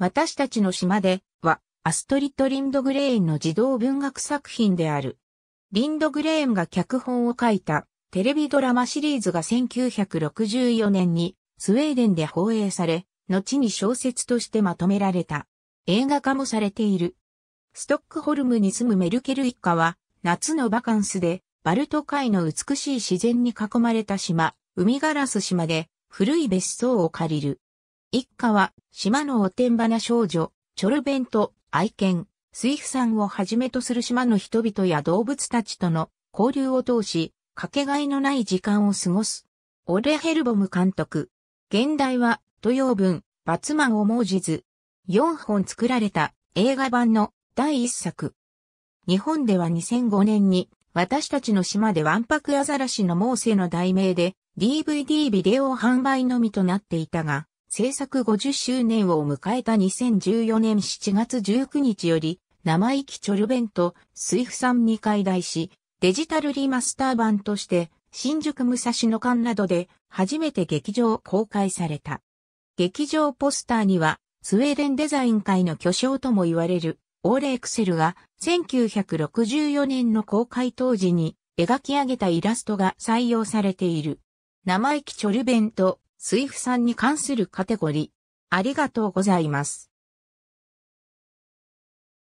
私たちの島では、アストリット・リンドグレーンの児童文学作品である。リンドグレーンが脚本を書いたテレビドラマシリーズが1964年にスウェーデンで放映され、後に小説としてまとめられた。映画化もされている。ストックホルムに住むメルケル一家は、夏のバカンスで、バルト海の美しい自然に囲まれた島、海ガラス島で、古い別荘を借りる。一家は、島のおてんばな少女、チョルベント、愛犬、スイフさんをはじめとする島の人々や動物たちとの交流を通し、かけがえのない時間を過ごす。オレ・ヘルボム監督。現代は、土曜文、バツマンを申じず、4本作られた映画版の第1作。日本では2005年に、私たちの島でワンパクアザラシのモーセの題名で、DVD ビデオ販売のみとなっていたが、制作50周年を迎えた2014年7月19日より、生意気チョルベンとイフさんに解題し、デジタルリマスター版として、新宿武蔵野館などで初めて劇場公開された。劇場ポスターには、スウェーデンデザイン界の巨匠とも言われる、オーレ・エクセルが1964年の公開当時に描き上げたイラストが採用されている。生意気チョルベンと水夫さんに関するカテゴリー。ありがとうございます。